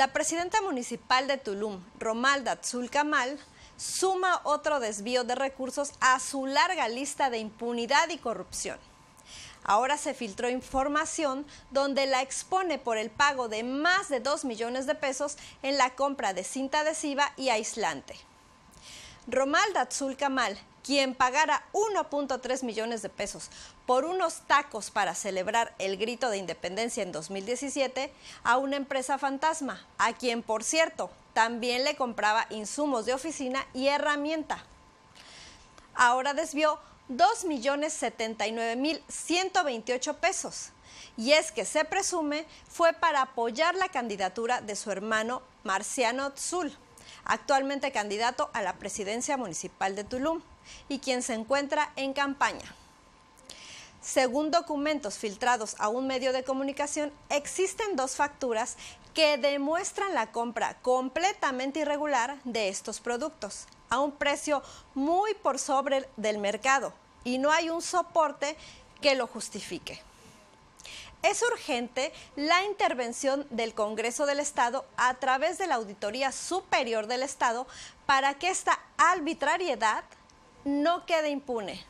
La presidenta municipal de Tulum, Romalda Tzul suma otro desvío de recursos a su larga lista de impunidad y corrupción. Ahora se filtró información donde la expone por el pago de más de 2 millones de pesos en la compra de cinta adhesiva y aislante. Romalda Tzul quien pagara 1.3 millones de pesos por unos tacos para celebrar el grito de independencia en 2017 a una empresa fantasma, a quien, por cierto, también le compraba insumos de oficina y herramienta. Ahora desvió 2.079.128 pesos. Y es que se presume fue para apoyar la candidatura de su hermano Marciano Tzul actualmente candidato a la presidencia municipal de Tulum y quien se encuentra en campaña. Según documentos filtrados a un medio de comunicación, existen dos facturas que demuestran la compra completamente irregular de estos productos, a un precio muy por sobre del mercado, y no hay un soporte que lo justifique. Es urgente la intervención del Congreso del Estado a través de la Auditoría Superior del Estado para que esta arbitrariedad no quede impune.